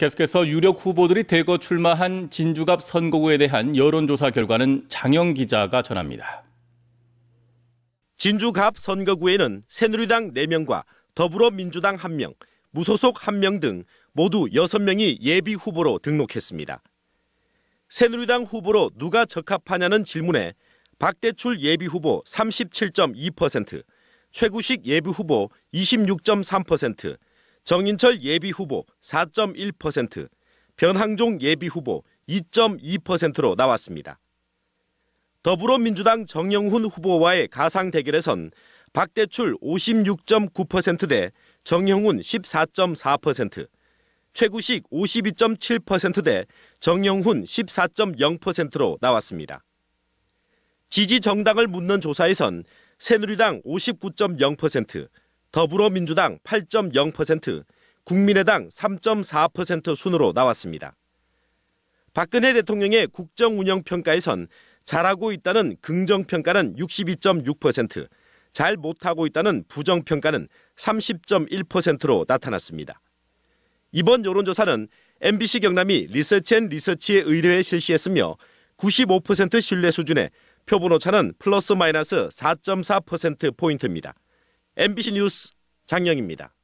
계속해서 유력 후보들이 대거 출마한 진주갑 선거구에 대한 여론조사 결과는 장영 기자가 전합니다. 진주갑 선거구에는 새누리당 4명과 더불어민주당 1명, 무소속 1명 등 모두 6명이 예비 후보로 등록했습니다. 새누리당 후보로 누가 적합하냐는 질문에 박대출 예비 후보 37.2%, 최구식 예비 후보 26.3%, 정인철 예비 후보 4.1%, 변항종 예비 후보 2.2%로 나왔습니다. 더불어민주당 정영훈 후보와의 가상 대결에선 박대출 56.9%대 정영훈 14.4%, 최구식 52.7%대 정영훈 14.0%로 나왔습니다. 지지 정당을 묻는 조사에선 새누리당 59.0%, 더불어민주당 8.0%, 국민의당 3.4% 순으로 나왔습니다. 박근혜 대통령의 국정 운영 평가에선 잘하고 있다는 긍정 평가는 62.6%, 잘 못하고 있다는 부정 평가는 30.1%로 나타났습니다. 이번 여론조사는 MBC 경남이 리서치앤 리서치의 의뢰에 실시했으며 95% 신뢰 수준의 표본 오차는 플러스 마이너스 4.4% 포인트입니다. MBC 뉴스 장영입니다.